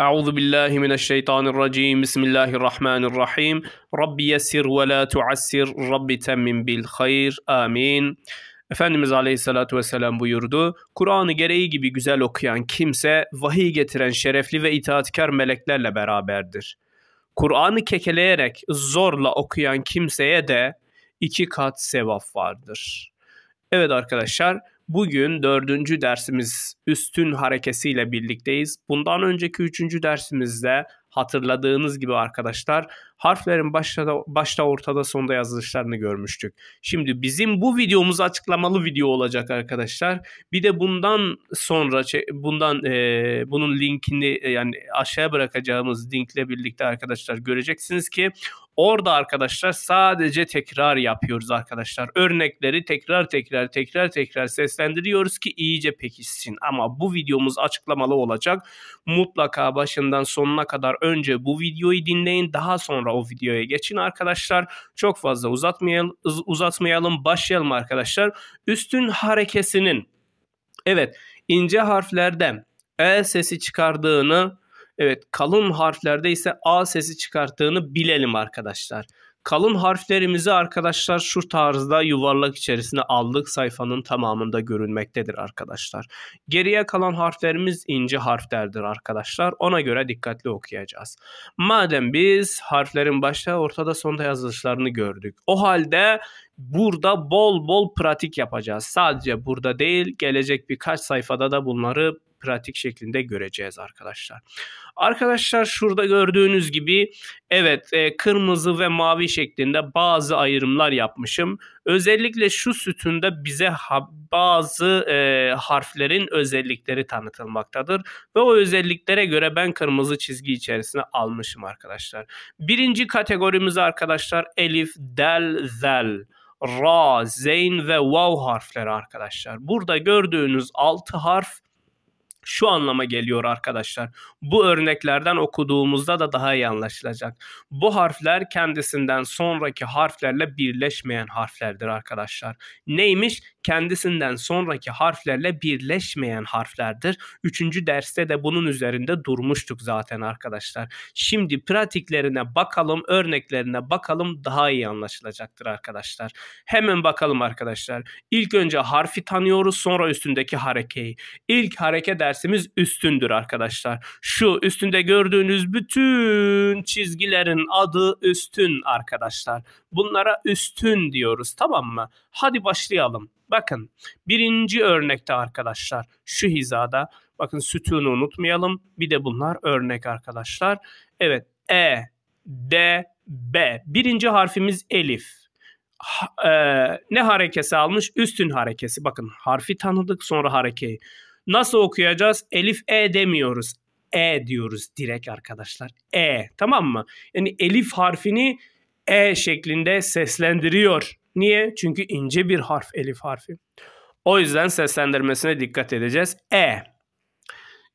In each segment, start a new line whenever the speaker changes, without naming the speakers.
Euzu billahi mineşşeytanirracim. Bismillahirrahmanirrahim. Rabbi yessir ve la tuassir. Rabbi temmin bil hayır. Amin. Efendimiz Aleyhisselatü Vesselam buyurdu. Kur'an'ı gereği gibi güzel okuyan kimse vahiy getiren şerefli ve itaatkar meleklerle beraberdir. Kur'an'ı kekeleyerek zorla okuyan kimseye de iki kat sevap vardır. Evet arkadaşlar Bugün dördüncü dersimiz üstün harekesiyle birlikteyiz. Bundan önceki üçüncü dersimizde hatırladığınız gibi arkadaşlar harflerin başta, başta ortada sonda yazılışlarını görmüştük. Şimdi bizim bu videomuz açıklamalı video olacak arkadaşlar. Bir de bundan sonra bundan e, bunun linkini e, yani aşağıya bırakacağımız linkle birlikte arkadaşlar göreceksiniz ki Orada arkadaşlar sadece tekrar yapıyoruz arkadaşlar. Örnekleri tekrar tekrar tekrar tekrar seslendiriyoruz ki iyice pekişsin. Ama bu videomuz açıklamalı olacak. Mutlaka başından sonuna kadar önce bu videoyu dinleyin. Daha sonra sonra o videoya geçin arkadaşlar. Çok fazla uzatmayalım, uzatmayalım başlayalım arkadaşlar. Üstün harekesinin evet ince harflerde E sesi çıkardığını evet kalın harflerde ise A sesi çıkarttığını bilelim arkadaşlar. Kalın harflerimizi arkadaşlar şu tarzda yuvarlak içerisine aldık sayfanın tamamında görünmektedir arkadaşlar. Geriye kalan harflerimiz ince harflerdir arkadaşlar. Ona göre dikkatli okuyacağız. Madem biz harflerin başta ortada sonda yazılışlarını gördük. O halde burada bol bol pratik yapacağız. Sadece burada değil gelecek birkaç sayfada da bunları pratik şeklinde göreceğiz arkadaşlar. Arkadaşlar şurada gördüğünüz gibi evet e, kırmızı ve mavi şeklinde bazı ayrımlar yapmışım. Özellikle şu sütunda bize ha, bazı e, harflerin özellikleri tanıtılmaktadır. Ve o özelliklere göre ben kırmızı çizgi içerisine almışım arkadaşlar. Birinci kategorimiz arkadaşlar elif, del, zel. Ra, Zeyn ve Vav harfleri arkadaşlar. Burada gördüğünüz 6 harf şu anlama geliyor arkadaşlar. Bu örneklerden okuduğumuzda da daha iyi anlaşılacak. Bu harfler kendisinden sonraki harflerle birleşmeyen harflerdir arkadaşlar. Neymiş? kendisinden sonraki harflerle birleşmeyen harflerdir. Üçüncü derste de bunun üzerinde durmuştuk zaten arkadaşlar. Şimdi pratiklerine bakalım, örneklerine bakalım daha iyi anlaşılacaktır arkadaşlar. Hemen bakalım arkadaşlar. İlk önce harfi tanıyoruz sonra üstündeki harekeyi. İlk hareke dersimiz üstündür arkadaşlar. Şu üstünde gördüğünüz bütün çizgilerin adı üstün arkadaşlar. Bunlara üstün diyoruz tamam mı? Hadi başlayalım. Bakın birinci örnekte arkadaşlar şu hizada bakın sütunu unutmayalım. Bir de bunlar örnek arkadaşlar. Evet E, D, B. Birinci harfimiz elif. Ha, e, ne harekesi almış? Üstün harekesi. Bakın harfi tanıdık sonra harekeyi. Nasıl okuyacağız? Elif E demiyoruz. E diyoruz direkt arkadaşlar. E tamam mı? Yani elif harfini E şeklinde seslendiriyor Niye? Çünkü ince bir harf elif harfi. O yüzden seslendirmesine dikkat edeceğiz. E.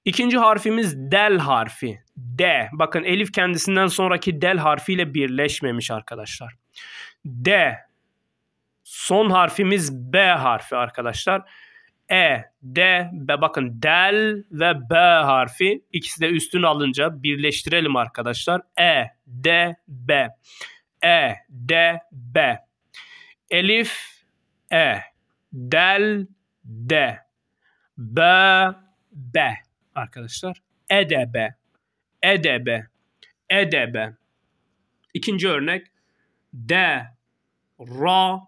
İkinci harfimiz del harfi. D. Bakın elif kendisinden sonraki del harfiyle birleşmemiş arkadaşlar. D. Son harfimiz B harfi arkadaşlar. E, D, B bakın del ve B harfi ikisi de üstünü alınca birleştirelim arkadaşlar. E, D, B. E, D, B. Elif e, del de, B, B. arkadaşlar. Edebe, edebe, edebe. İkinci örnek de, ra,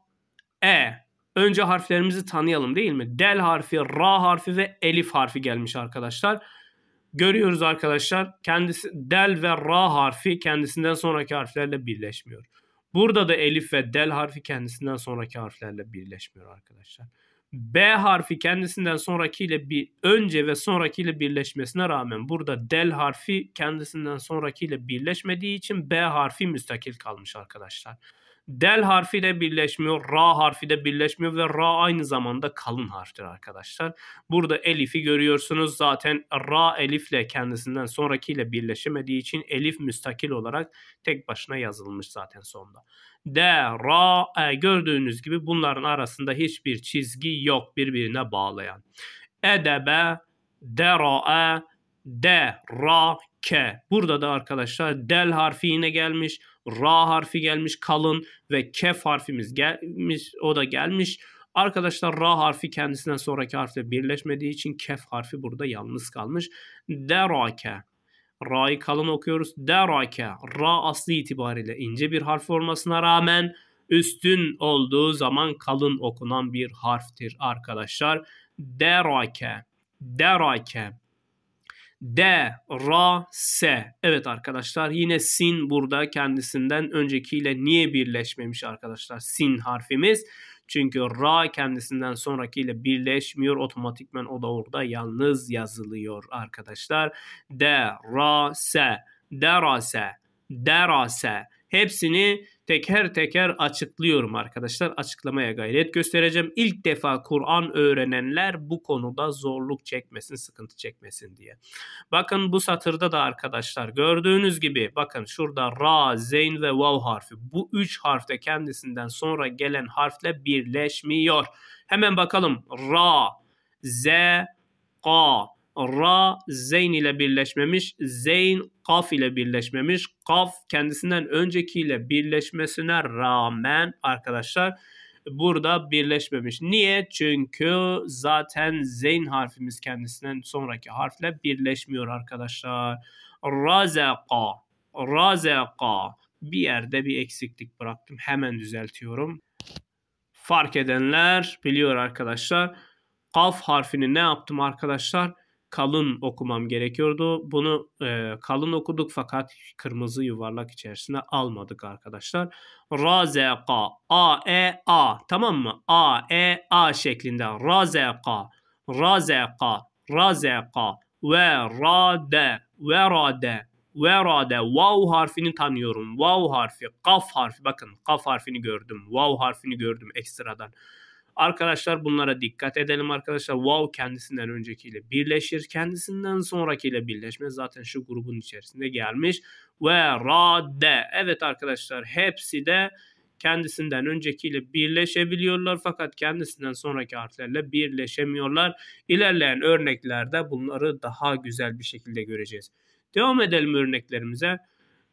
e. Önce harflerimizi tanıyalım değil mi? Del harfi, ra harfi ve elif harfi gelmiş arkadaşlar. Görüyoruz arkadaşlar kendisi del ve ra harfi kendisinden sonraki harflerle birleşmiyor. Burada da elif ve del harfi kendisinden sonraki harflerle birleşmiyor arkadaşlar. B harfi kendisinden sonrakiyle bir önce ve sonrakiyle birleşmesine rağmen burada del harfi kendisinden sonrakiyle birleşmediği için B harfi müstakil kalmış arkadaşlar. Del harfi de birleşmiyor, ra harfi de birleşmiyor ve ra aynı zamanda kalın harftir arkadaşlar. Burada elifi görüyorsunuz. Zaten ra elifle kendisinden sonrakiyle birleşemediği için elif müstakil olarak tek başına yazılmış zaten sonda. D ra, e gördüğünüz gibi bunların arasında hiçbir çizgi yok birbirine bağlayan. Edebe, derae, de, ra, ke. Burada da arkadaşlar del harfi yine gelmiş ra harfi gelmiş kalın ve kef harfimiz gelmiş o da gelmiş. Arkadaşlar ra harfi kendisinden sonraki harfle birleşmediği için kef harfi burada yalnız kalmış. Derake. Ra'yı kalın okuyoruz. Derake. Ra aslı itibariyle ince bir harf olmasına rağmen üstün olduğu zaman kalın okunan bir harftir arkadaşlar. Derake. Derake. D, Ra, S. Evet arkadaşlar yine sin burada kendisinden öncekiyle niye birleşmemiş arkadaşlar? Sin harfimiz. Çünkü Ra kendisinden sonrakiyle birleşmiyor. Otomatikmen o da orada yalnız yazılıyor arkadaşlar. D, Ra, S. D D S. Derase, S. Hepsini teker teker açıklıyorum arkadaşlar. Açıklamaya gayret göstereceğim. İlk defa Kur'an öğrenenler bu konuda zorluk çekmesin, sıkıntı çekmesin diye. Bakın bu satırda da arkadaşlar gördüğünüz gibi bakın şurada ra, zeyn ve vav harfi. Bu üç harfte kendisinden sonra gelen harfle birleşmiyor. Hemen bakalım. Ra, Z ka ra zeyn ile birleşmemiş, zeyn kaf ile birleşmemiş. Kaf kendisinden öncekiyle birleşmesine rağmen arkadaşlar burada birleşmemiş. Niye? Çünkü zaten zeyn harfimiz kendisinden sonraki harfle birleşmiyor arkadaşlar. Razaka, razaka. Bir yerde bir eksiklik bıraktım. Hemen düzeltiyorum. Fark edenler biliyor arkadaşlar. Kaf harfini ne yaptım arkadaşlar? kalın okumam gerekiyordu. Bunu e, kalın okuduk fakat kırmızı yuvarlak içerisine almadık arkadaşlar. Razeqa, a e a tamam mı? A e a şeklinde Razeqa, Razeqa, Razeqa ve rade ve rade ve rade vav harfini tanıyorum. Vav harfi, kaf harfi bakın kaf harfini gördüm. Vav harfini gördüm ekstradan. Arkadaşlar bunlara dikkat edelim arkadaşlar. Wow kendisinden öncekiyle birleşir. Kendisinden sonrakiyle birleşme zaten şu grubun içerisinde gelmiş. Ve radde. Evet arkadaşlar hepsi de kendisinden öncekiyle birleşebiliyorlar fakat kendisinden sonraki harflerle birleşemiyorlar. İlerleyen örneklerde bunları daha güzel bir şekilde göreceğiz. Devam edelim örneklerimize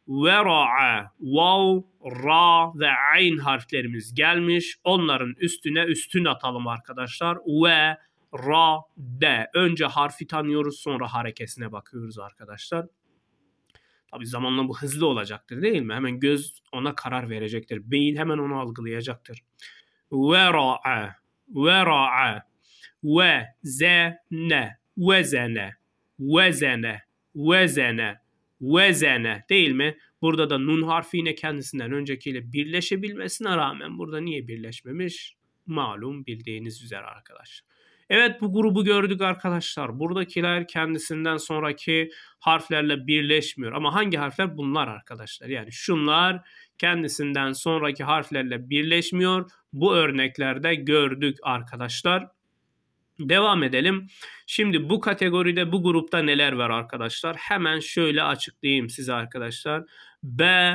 vera'a, vav, ra ve ayn harflerimiz gelmiş. Onların üstüne üstün atalım arkadaşlar. Ve, ra, de. Önce harfi tanıyoruz sonra harekesine bakıyoruz arkadaşlar. Tabi zamanla bu hızlı olacaktır değil mi? Hemen göz ona karar verecektir. Beyin hemen onu algılayacaktır. Vera'a, vera'a, ve, ze, ne, vezene, vezene, vezene vezene değil mi? Burada da nun harfi yine kendisinden öncekiyle birleşebilmesine rağmen burada niye birleşmemiş? Malum bildiğiniz üzere arkadaşlar. Evet bu grubu gördük arkadaşlar. Buradakiler kendisinden sonraki harflerle birleşmiyor. Ama hangi harfler? Bunlar arkadaşlar. Yani şunlar kendisinden sonraki harflerle birleşmiyor. Bu örneklerde gördük arkadaşlar. Devam edelim. Şimdi bu kategoride bu grupta neler var arkadaşlar? Hemen şöyle açıklayayım size arkadaşlar. B,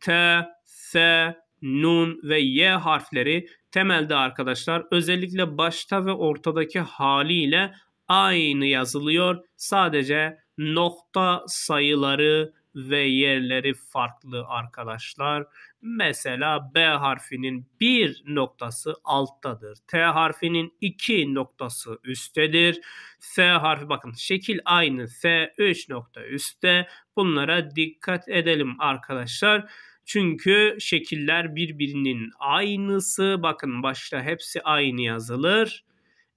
T, S, nun ve y harfleri temelde arkadaşlar özellikle başta ve ortadaki haliyle aynı yazılıyor. Sadece nokta sayıları ve yerleri farklı arkadaşlar Mesela B harfinin bir noktası alttadır. T harfinin iki noktası üsttedir. F harfi bakın şekil aynı. F 3 nokta üstte. Bunlara dikkat edelim arkadaşlar. Çünkü şekiller birbirinin aynısı. Bakın başta hepsi aynı yazılır.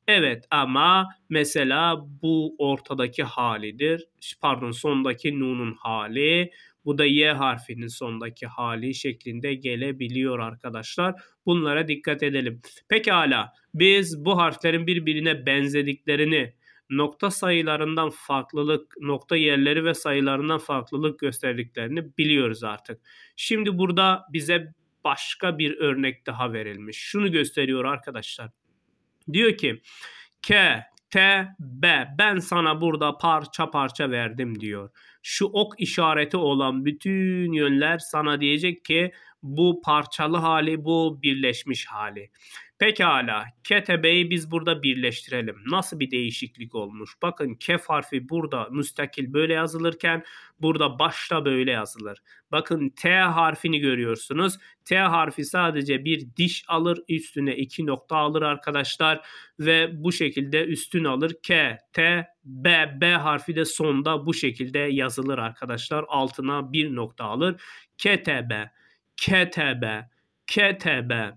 Evet ama mesela bu ortadaki halidir. Pardon sondaki nunun hali. Bu da y harfinin sondaki hali şeklinde gelebiliyor arkadaşlar. Bunlara dikkat edelim. Pekala biz bu harflerin birbirine benzediklerini nokta sayılarından farklılık, nokta yerleri ve sayılarından farklılık gösterdiklerini biliyoruz artık. Şimdi burada bize başka bir örnek daha verilmiş. Şunu gösteriyor arkadaşlar. Diyor ki K T B ben sana burada parça parça verdim diyor. Şu ok işareti olan bütün yönler sana diyecek ki bu parçalı hali, bu birleşmiş hali. Pekala, ketebeyi biz burada birleştirelim. Nasıl bir değişiklik olmuş? Bakın kef harfi burada müstakil böyle yazılırken burada başta böyle yazılır. Bakın T harfini görüyorsunuz. T harfi sadece bir diş alır, üstüne iki nokta alır arkadaşlar ve bu şekilde üstün alır. K, T, B, B harfi de sonda bu şekilde yazılır arkadaşlar. Altına bir nokta alır. KTB ketebe, ketebe.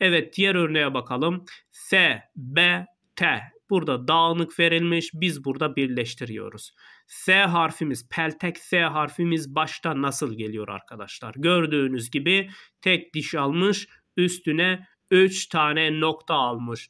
Evet diğer örneğe bakalım. S, B, T. Burada dağınık verilmiş. Biz burada birleştiriyoruz. S harfimiz, peltek S harfimiz başta nasıl geliyor arkadaşlar? Gördüğünüz gibi tek diş almış. Üstüne 3 tane nokta almış.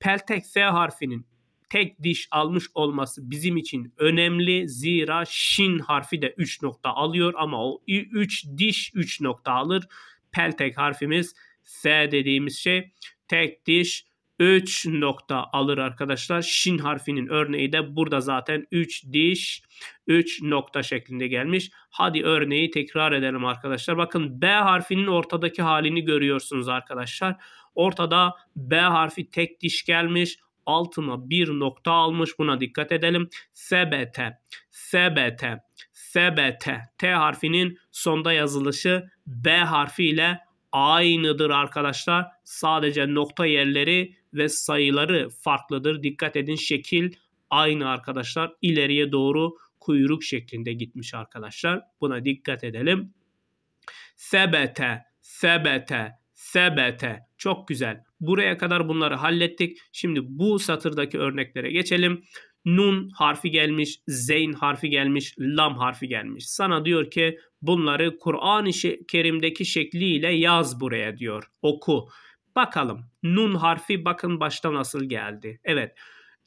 Peltek S harfinin tek diş almış olması bizim için önemli. Zira shin harfi de 3 nokta alıyor ama o 3 diş 3 nokta alır. Peltek harfimiz S dediğimiz şey tek diş 3 nokta alır arkadaşlar. shin harfinin örneği de burada zaten 3 diş 3 nokta şeklinde gelmiş. Hadi örneği tekrar edelim arkadaşlar. Bakın B harfinin ortadaki halini görüyorsunuz arkadaşlar. Ortada B harfi tek diş gelmiş altına bir nokta almış. Buna dikkat edelim. Sebete, sebete, sebete. T harfinin sonda yazılışı B harfiyle aynıdır arkadaşlar. Sadece nokta yerleri ve sayıları farklıdır. Dikkat edin şekil aynı arkadaşlar. İleriye doğru kuyruk şeklinde gitmiş arkadaşlar. Buna dikkat edelim. Sebete, sebete, sebete. Çok güzel. Buraya kadar bunları hallettik. Şimdi bu satırdaki örneklere geçelim. Nun harfi gelmiş, zeyn harfi gelmiş, lam harfi gelmiş. Sana diyor ki bunları Kur'an-ı Kerim'deki şekliyle yaz buraya diyor. Oku. Bakalım nun harfi bakın başta nasıl geldi. Evet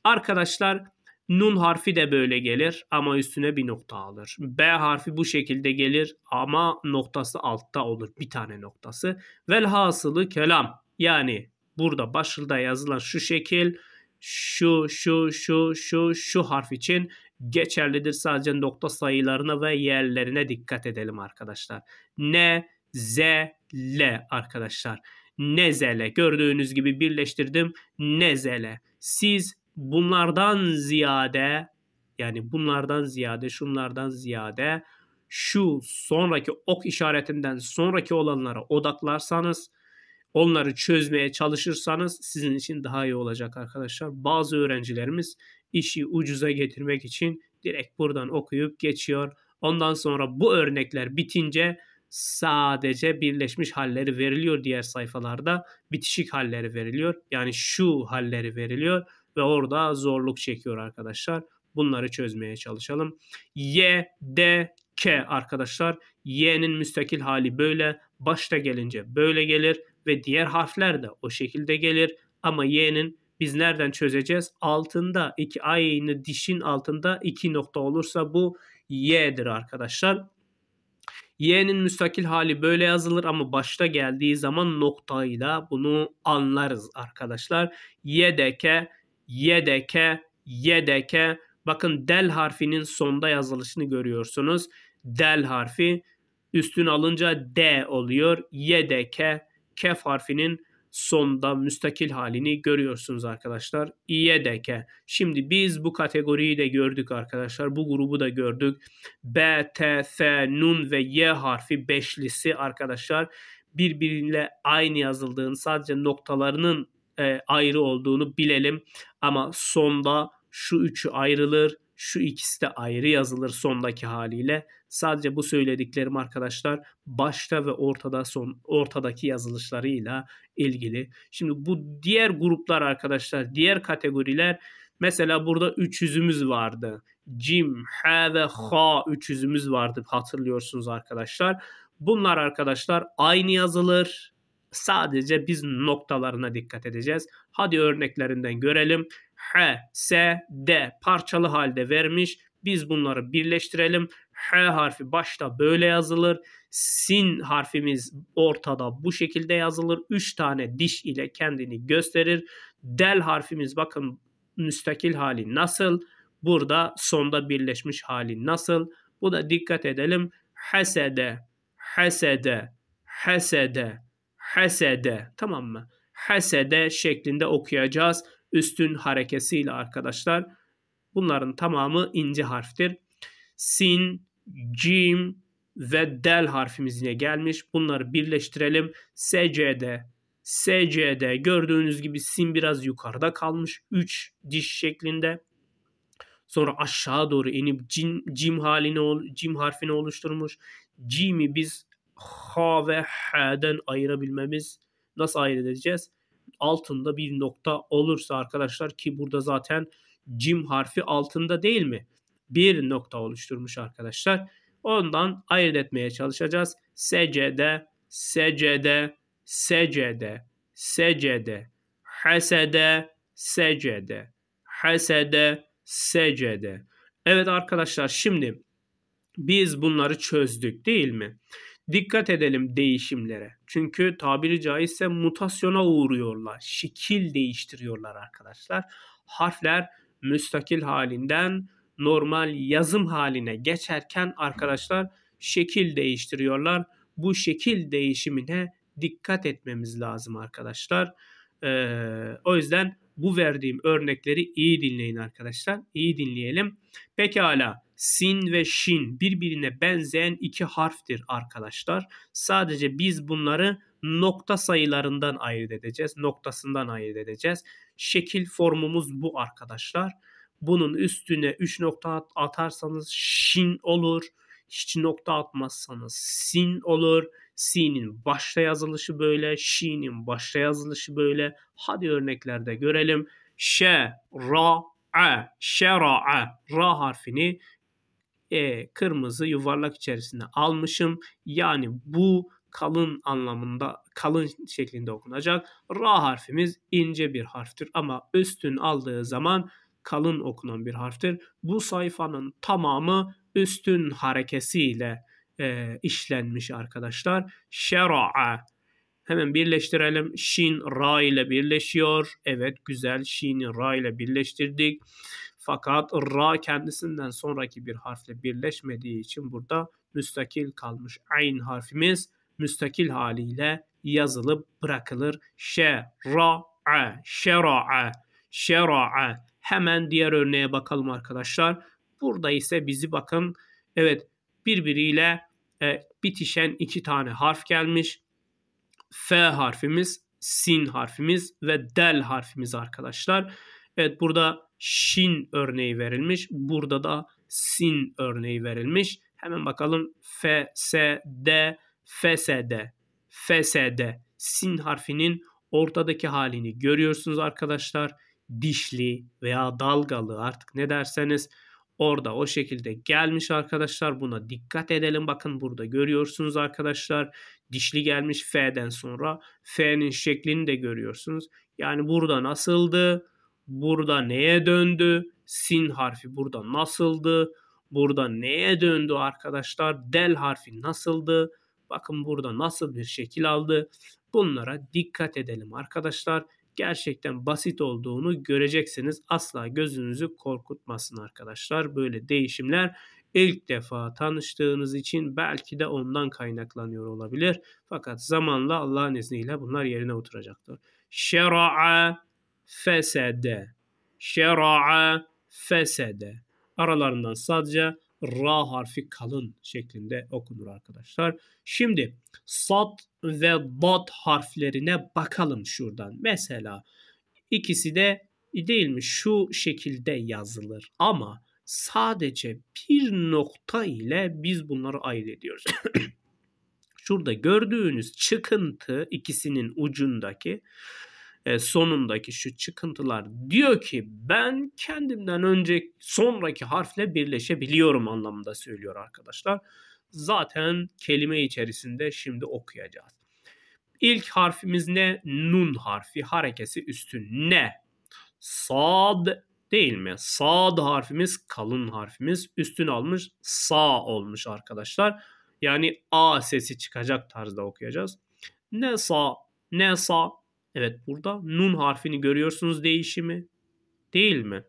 arkadaşlar Nun harfi de böyle gelir ama üstüne bir nokta alır. B harfi bu şekilde gelir ama noktası altta olur. Bir tane noktası. Velhasılı kelam. Yani burada başlıda yazılan şu şekil şu şu şu şu şu harf için geçerlidir. Sadece nokta sayılarına ve yerlerine dikkat edelim arkadaşlar. Ne z l arkadaşlar. Ne Z L gördüğünüz gibi birleştirdim. Ne Z L Siz bunlardan ziyade yani bunlardan ziyade şunlardan ziyade şu sonraki ok işaretinden sonraki olanlara odaklarsanız onları çözmeye çalışırsanız sizin için daha iyi olacak arkadaşlar. Bazı öğrencilerimiz işi ucuza getirmek için direkt buradan okuyup geçiyor. Ondan sonra bu örnekler bitince sadece birleşmiş halleri veriliyor diğer sayfalarda. Bitişik halleri veriliyor. Yani şu halleri veriliyor ve orada zorluk çekiyor arkadaşlar. Bunları çözmeye çalışalım. Y, D, K arkadaşlar. Y'nin müstakil hali böyle. Başta gelince böyle gelir ve diğer harfler de o şekilde gelir. Ama y'nin biz nereden çözeceğiz? Altında iki ayını dişin altında iki nokta olursa bu y'dir arkadaşlar. Y'nin müstakil hali böyle yazılır ama başta geldiği zaman noktayla bunu anlarız arkadaşlar. Yedeke, yedeke, yedeke. Bakın del harfinin sonda yazılışını görüyorsunuz. Del harfi üstün alınca D oluyor. Yedeke, kef harfinin sonda müstakil halini görüyorsunuz arkadaşlar. İ'ye de ke. Şimdi biz bu kategoriyi de gördük arkadaşlar. Bu grubu da gördük. B, T, F, Nun ve Y harfi beşlisi arkadaşlar birbiriyle aynı yazıldığını sadece noktalarının e, ayrı olduğunu bilelim. Ama sonda şu üçü ayrılır. Şu ikisi de ayrı yazılır sondaki haliyle. Sadece bu söylediklerim arkadaşlar başta ve ortada son ortadaki yazılışlarıyla ilgili. Şimdi bu diğer gruplar arkadaşlar, diğer kategoriler mesela burada üç vardı. Cim, ha ve ha üç vardı hatırlıyorsunuz arkadaşlar. Bunlar arkadaşlar aynı yazılır. Sadece biz noktalarına dikkat edeceğiz. Hadi örneklerinden görelim. H, S, D parçalı halde vermiş. Biz bunları birleştirelim. H harfi başta böyle yazılır. Sin harfimiz ortada bu şekilde yazılır. 3 tane diş ile kendini gösterir. Del harfimiz bakın müstakil hali nasıl? Burada sonda birleşmiş hali nasıl? Bu da dikkat edelim. Hasede, hasede, hasede, hasede. Tamam mı? Hasede şeklinde okuyacağız. Üstün harekesiyle arkadaşlar. Bunların tamamı ince harftir. Sin, cim ve del harfimiz yine gelmiş. Bunları birleştirelim. SCD, SCD gördüğünüz gibi sim biraz yukarıda kalmış. 3 diş şeklinde. Sonra aşağı doğru inip cim, cim halini cim harfini oluşturmuş. Cimi biz H ve h'den ayırabilmemiz nasıl ayırt edeceğiz? Altında bir nokta olursa arkadaşlar ki burada zaten cim harfi altında değil mi? bir nokta oluşturmuş arkadaşlar. Ondan ayırt etmeye çalışacağız. Secde, secde, secde, secde, hasede, secde, hasede, secde. Evet arkadaşlar şimdi biz bunları çözdük değil mi? Dikkat edelim değişimlere. Çünkü tabiri caizse mutasyona uğruyorlar. Şekil değiştiriyorlar arkadaşlar. Harfler müstakil halinden normal yazım haline geçerken arkadaşlar şekil değiştiriyorlar. Bu şekil değişimine dikkat etmemiz lazım arkadaşlar. Ee, o yüzden bu verdiğim örnekleri iyi dinleyin arkadaşlar. İyi dinleyelim. Pekala sin ve şin birbirine benzeyen iki harftir arkadaşlar. Sadece biz bunları nokta sayılarından ayırt edeceğiz. Noktasından ayırt edeceğiz. Şekil formumuz bu arkadaşlar. Arkadaşlar bunun üstüne 3 nokta atarsanız şin olur. Hiç nokta atmazsanız sin olur. Sin'in başta yazılışı böyle, şin'in başta yazılışı böyle. Hadi örneklerde görelim. Şe, ra, e, a, şera'a. Ra harfini e, kırmızı yuvarlak içerisinde almışım. Yani bu kalın anlamında kalın şeklinde okunacak. Ra harfimiz ince bir harftir ama üstün aldığı zaman kalın okunan bir harftir. Bu sayfanın tamamı üstün harekesiyle e, işlenmiş arkadaşlar. Şera'a. Hemen birleştirelim. Şin ra ile birleşiyor. Evet güzel şini ra ile birleştirdik. Fakat ra kendisinden sonraki bir harfle birleşmediği için burada müstakil kalmış ayn harfimiz müstakil haliyle yazılıp bırakılır. Şeraa, şera'a şera'a Hemen diğer örneğe bakalım arkadaşlar. Burada ise bizi bakın evet birbiriyle e, bitişen iki tane harf gelmiş. F harfimiz, sin harfimiz ve del harfimiz arkadaşlar. Evet burada şin örneği verilmiş. Burada da sin örneği verilmiş. Hemen bakalım F, S, D, F, S, D, F, S, D. Sin harfinin ortadaki halini görüyorsunuz arkadaşlar dişli veya dalgalı artık ne derseniz orada o şekilde gelmiş arkadaşlar. Buna dikkat edelim. Bakın burada görüyorsunuz arkadaşlar. Dişli gelmiş F'den sonra. F'nin şeklini de görüyorsunuz. Yani burada nasıldı? Burada neye döndü? Sin harfi burada nasıldı? Burada neye döndü arkadaşlar? Del harfi nasıldı? Bakın burada nasıl bir şekil aldı? Bunlara dikkat edelim arkadaşlar gerçekten basit olduğunu göreceksiniz. Asla gözünüzü korkutmasın arkadaşlar. Böyle değişimler ilk defa tanıştığınız için belki de ondan kaynaklanıyor olabilir. Fakat zamanla Allah'ın izniyle bunlar yerine oturacaktır. Şera'a fesede. Şera'a fesede. Aralarından sadece ra harfi kalın şeklinde okunur arkadaşlar. Şimdi sat ve dat harflerine bakalım şuradan. Mesela ikisi de değil mi şu şekilde yazılır ama sadece bir nokta ile biz bunları ayırt ediyoruz. Şurada gördüğünüz çıkıntı ikisinin ucundaki e, sonundaki şu çıkıntılar diyor ki ben kendimden önce sonraki harfle birleşebiliyorum anlamında söylüyor arkadaşlar. Zaten kelime içerisinde şimdi okuyacağız. İlk harfimiz ne? Nun harfi harekesi üstün ne? Sad değil mi? Sad harfimiz kalın harfimiz üstün almış sağ olmuş arkadaşlar. Yani a sesi çıkacak tarzda okuyacağız. Ne sa ne sa Evet burada nun harfini görüyorsunuz değişimi değil mi?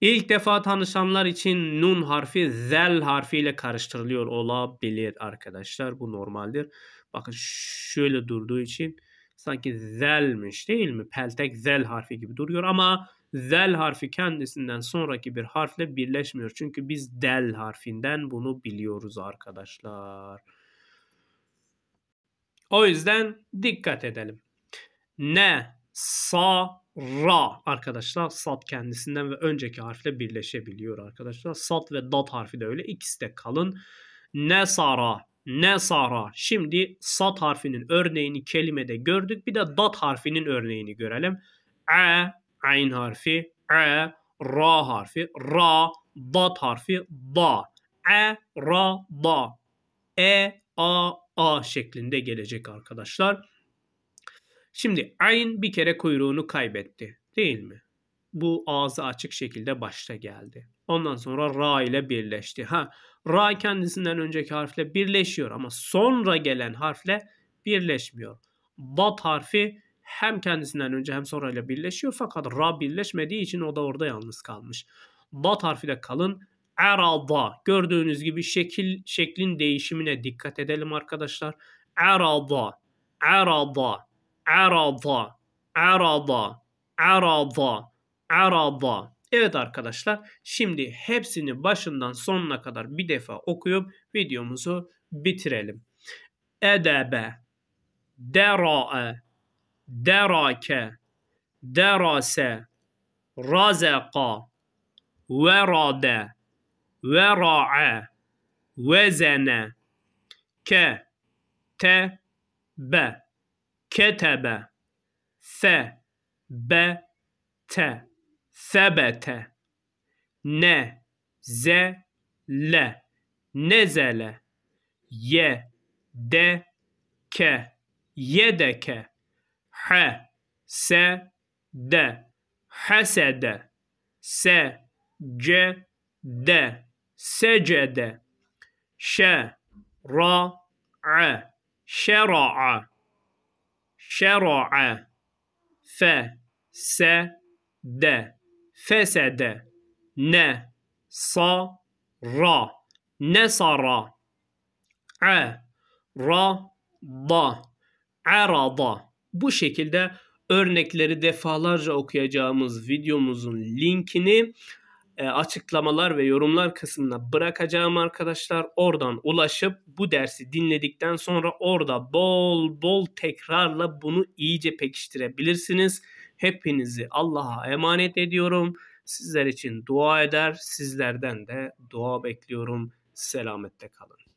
İlk defa tanışanlar için nun harfi zel harfiyle karıştırılıyor olabilir arkadaşlar. Bu normaldir. Bakın şöyle durduğu için sanki zelmiş değil mi? Peltek zel harfi gibi duruyor ama zel harfi kendisinden sonraki bir harfle birleşmiyor. Çünkü biz del harfinden bunu biliyoruz arkadaşlar. O yüzden dikkat edelim ne sa ra arkadaşlar sat kendisinden ve önceki harfle birleşebiliyor arkadaşlar. Sat ve dat harfi de öyle ikisi de kalın. Ne sara ne sara. Şimdi sat harfinin örneğini kelimede gördük. Bir de dat harfinin örneğini görelim. E ayn harfi e ra harfi ra dat harfi da e ra da e a a şeklinde gelecek arkadaşlar. Şimdi ayn bir kere kuyruğunu kaybetti değil mi? Bu ağzı açık şekilde başta geldi. Ondan sonra ra ile birleşti. Ha ra kendisinden önceki harfle birleşiyor ama sonra gelen harfle birleşmiyor. Bat harfi hem kendisinden önce hem sonra ile birleşiyor fakat ra birleşmediği için o da orada yalnız kalmış. Bat harfi de kalın. Erada gördüğünüz gibi şekil şeklin değişimine dikkat edelim arkadaşlar. Erada erada arada, arada, arada, arada. Evet arkadaşlar şimdi hepsini başından sonuna kadar bir defa okuyup videomuzu bitirelim. Edebe, derae, derake, derase, razaka, verade, verae, vezene, ke, te, be. كتب ثبت ثبت نزل نزل يدك يدك حسد حسد سجد سجد شرع شرع şera'a fe se de fesede ne sa ra nesara a ra da arada bu şekilde örnekleri defalarca okuyacağımız videomuzun linkini e, açıklamalar ve yorumlar kısmına bırakacağım arkadaşlar. Oradan ulaşıp bu dersi dinledikten sonra orada bol bol tekrarla bunu iyice pekiştirebilirsiniz. Hepinizi Allah'a emanet ediyorum. Sizler için dua eder, sizlerden de dua bekliyorum. Selamette kalın.